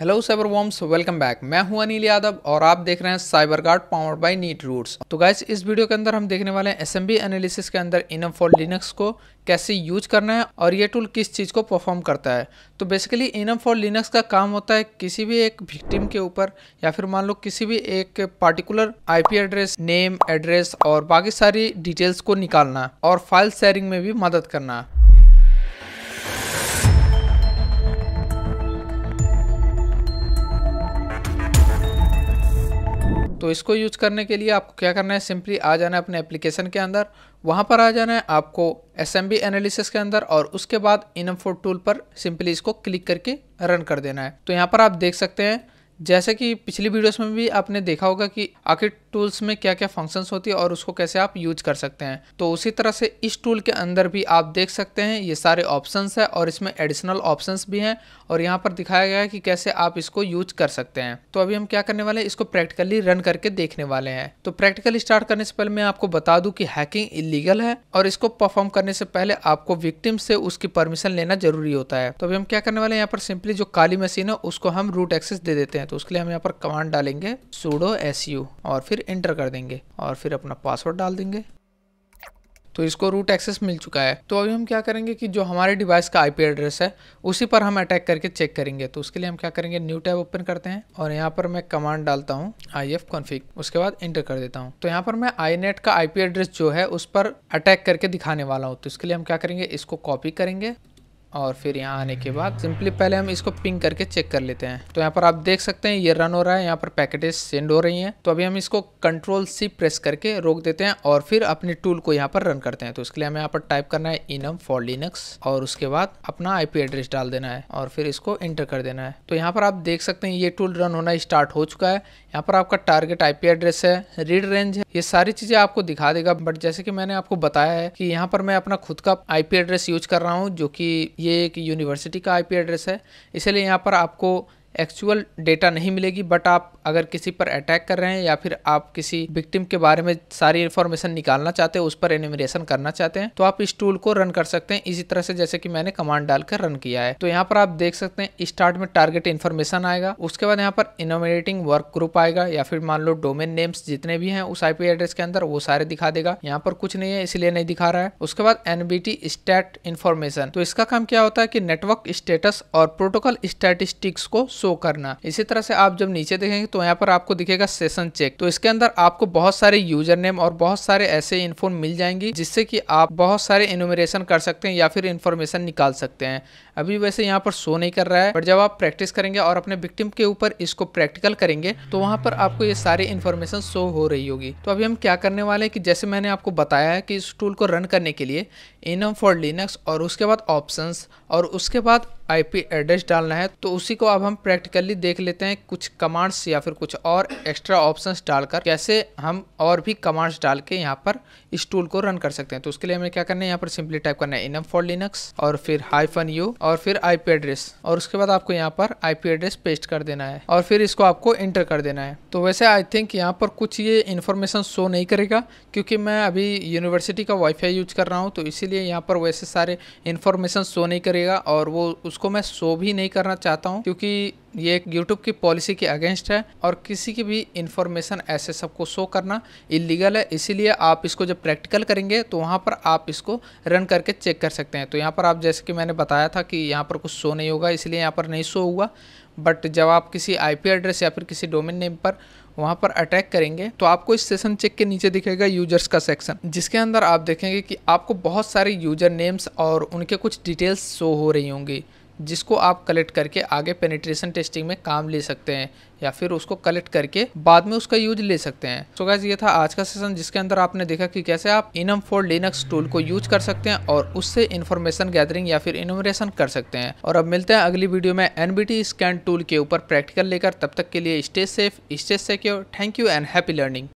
hello cyber worms welcome back मैं हूं अनिल यादव और आप देख रहे हैं cyber guard power by neat roots तो गाइस इस वीडियो के अंदर हम देखने वाले हैं एस एनालिसिस के अंदर इनम फॉर लिनक्स को कैसे यूज करना है और ये टूल किस चीज़ को परफॉर्म करता है तो बेसिकली इनम फॉर लिनक्स का काम होता है किसी भी एक विक्टिम के ऊपर या फिर मान लो किसी भी एक particular I address name address और बाकी सारी डिटेल्स को निकालना और फाइल शेयरिंग में भी मदद करना तो इसको यूज करने के लिए आपको क्या करना है सिंपली आ जाना है अपने एप्लीकेशन के अंदर वहाँ पर आ जाना है आपको एस एम बी एनालिसिस के अंदर और उसके बाद इनफोर टूल पर सिंपली इसको क्लिक करके रन कर देना है तो यहाँ पर आप देख सकते हैं जैसे कि पिछली वीडियोस में भी आपने देखा होगा कि आखिर टूल्स में क्या क्या फंक्शंस होती है और उसको कैसे आप यूज कर सकते हैं तो उसी तरह से इस टूल के अंदर भी आप देख सकते हैं ये सारे ऑप्शन है और इसमें एडिशनल ऑप्शन भी हैं और यहाँ पर दिखाया गया है कि कैसे आप इसको यूज कर सकते हैं तो अभी हम क्या करने वाले हैं इसको प्रैक्टिकली रन करके देखने वाले हैं तो प्रैक्टिकल स्टार्ट करने से पहले मैं आपको बता दू की हैकिंग इलीगल है और इसको परफॉर्म करने से पहले आपको विक्टिम से उसकी परमिशन लेना जरूरी होता है तो अभी हम क्या करने वाले यहाँ पर सिंपली जो काली मशीन है उसको हम रूट एक्सेस दे देते हैं तो उसके लिए हम यहाँ पर कमांड डालेंगे सूडो एस और फिर इंटर कर देंगे और फिर अपना पासवर्ड डाल देंगे तो इसको रूट एक्सेस मिल चुका है तो अभी हम क्या करेंगे कि जो हमारे डिवाइस का आईपी एड्रेस है उसी पर हम अटैक करके चेक करेंगे तो उसके लिए हम क्या करेंगे न्यू टैब ओपन करते हैं और यहाँ पर मैं कमांड डालता हूँ आई एफ कॉन्फिक उसके बाद इंटर कर देता हूँ तो यहाँ पर मैं आई का आईपी एड्रेस जो है उस पर अटैक करके दिखाने वाला हूँ तो इसके लिए हम क्या करेंगे इसको कॉपी करेंगे और फिर यहाँ आने के बाद सिंपली पहले हम इसको पिंग करके चेक कर लेते हैं तो यहाँ पर आप देख सकते हैं ये रन हो रहा है यहाँ पर पैकेटेज सेंड हो रही हैं तो अभी हम इसको कंट्रोल सी प्रेस करके रोक देते हैं और फिर अपने टूल को यहाँ पर रन करते हैं तो इसके लिए हमें यहाँ पर टाइप करना है इनम फॉर लिनक्स और उसके बाद अपना आई एड्रेस डाल देना है और फिर इसको एंटर कर देना है तो यहाँ पर आप देख सकते हैं ये टूल रन होना स्टार्ट हो चुका है यहाँ पर आपका टारगेट आईपी एड्रेस है रीड रेंज है ये सारी चीजें आपको दिखा देगा बट जैसे कि मैंने आपको बताया है कि यहाँ पर मैं अपना खुद का आईपी एड्रेस यूज कर रहा हूँ जो की ये एक यूनिवर्सिटी का आईपी एड्रेस है इसलिए यहाँ पर आपको एक्चुअल डेटा नहीं मिलेगी बट आप अगर किसी पर अटैक कर रहे हैं या फिर आप किसी विक्टिम के बारे में सारी इन्फॉर्मेशन निकालना चाहते हैं उस पर एनिमरेशन करना चाहते हैं तो आप इस टूल को रन कर सकते हैं इसी तरह से जैसे कि मैंने कमांड डालकर रन किया है तो यहाँ पर आप देख सकते हैं स्टार्ट में टारगेट इन्फॉर्मेशन आएगा उसके बाद यहाँ पर इनोमिनेटिंग वर्क ग्रुप आएगा या फिर मान लो डोमेन नेम्स जितने भी हैं उस आईपी एड्रेस के अंदर वो सारे दिखा देगा यहाँ पर कुछ नहीं है इसलिए नहीं दिखा रहा है उसके बाद एनबीटी स्टैट इन्फॉर्मेशन तो इसका काम क्या होता है कि नेटवर्क स्टेटस और प्रोटोकॉल स्टैटिस्टिक्स को शो करना इसी तरह से आप जब नीचे देखेंगे तो यहाँ पर आपको दिखेगा सेशन चेक तो इसके अंदर आपको बहुत सारे यूजर नेम और बहुत सारे ऐसे इन्फो मिल जाएंगी जिससे कि आप बहुत सारे इनोमेशन कर सकते हैं या फिर इन्फॉर्मेशन निकाल सकते हैं अभी वैसे यहाँ पर शो नहीं कर रहा है पर जब आप प्रैक्टिस करेंगे और अपने विक्टिम के ऊपर इसको प्रैक्टिकल करेंगे तो वहाँ पर आपको ये सारी इन्फॉर्मेशन शो हो रही होगी तो अभी हम क्या करने वाले हैं कि जैसे मैंने आपको बताया है कि इस टूल को रन करने के लिए इनम फॉर लिनक्स और उसके बाद ऑप्शंस और उसके बाद आईपी एड्रेस डालना है तो उसी को अब हम प्रैक्टिकली देख लेते हैं कुछ कमांड्स या फिर कुछ और एक्स्ट्रा ऑप्शंस डालकर कैसे हम और भी कमांड्स डाल के यहाँ पर इस टूल को रन कर सकते हैं तो उसके लिए हमें क्या करना है यहाँ पर सिंपली टाइप करना है इनम फॉर लिनक्स और फिर हाइफन यू और फिर पी एड्रेस और उसके बाद आपको यहाँ पर पी एड्रेस पेस्ट कर देना है और फिर इसको आपको इंटर कर देना है तो वैसे आई थिंक यहाँ पर कुछ ये इन्फॉर्मेशन शो नहीं करेगा क्योंकि मैं अभी यूनिवर्सिटी का वाईफाई यूज कर रहा हूँ तो इसीलिए यहाँ पर वैसे सारे इन्फॉर्मेशन शो नहीं करेगा और वो उसको मैं शो भी नहीं करना चाहता हूँ क्योंकि ये एक यूट्यूब की पॉलिसी के अगेंस्ट है और किसी की भी इन्फॉर्मेशन ऐसे सबको शो करना इलीगल है इसीलिए आप इसको जब प्रैक्टिकल करेंगे तो वहाँ पर आप इसको रन करके चेक कर सकते हैं तो यहाँ पर आप जैसे कि मैंने बताया था कि यहाँ पर कुछ शो नहीं होगा इसलिए यहाँ पर नहीं शो हुआ बट जब आप किसी आई एड्रेस या फिर किसी डोमिन नेम पर वहाँ पर अटैक करेंगे तो आपको इस सेशन चेक के नीचे दिखेगा यूजर्स का सेक्शन जिसके अंदर आप देखेंगे कि आपको बहुत सारे यूजर नेम्स और उनके कुछ डिटेल्स शो हो रही होंगी जिसको आप कलेक्ट करके आगे पेनिट्रेशन टेस्टिंग में काम ले सकते हैं या फिर उसको कलेक्ट करके बाद में उसका यूज ले सकते हैं तो गैस ये था आज का सेशन जिसके अंदर आपने देखा कि कैसे आप इनम फोर लिनक्स टूल को यूज कर सकते हैं और उससे इन्फॉर्मेशन गैदरिंग या फिर इनोमरेशन कर सकते हैं और अब मिलते हैं अगली वीडियो में एनबीटी स्कैन टूल के ऊपर प्रैक्टिकल लेकर तब तक के लिए stay safe stay secure thank you and happy learning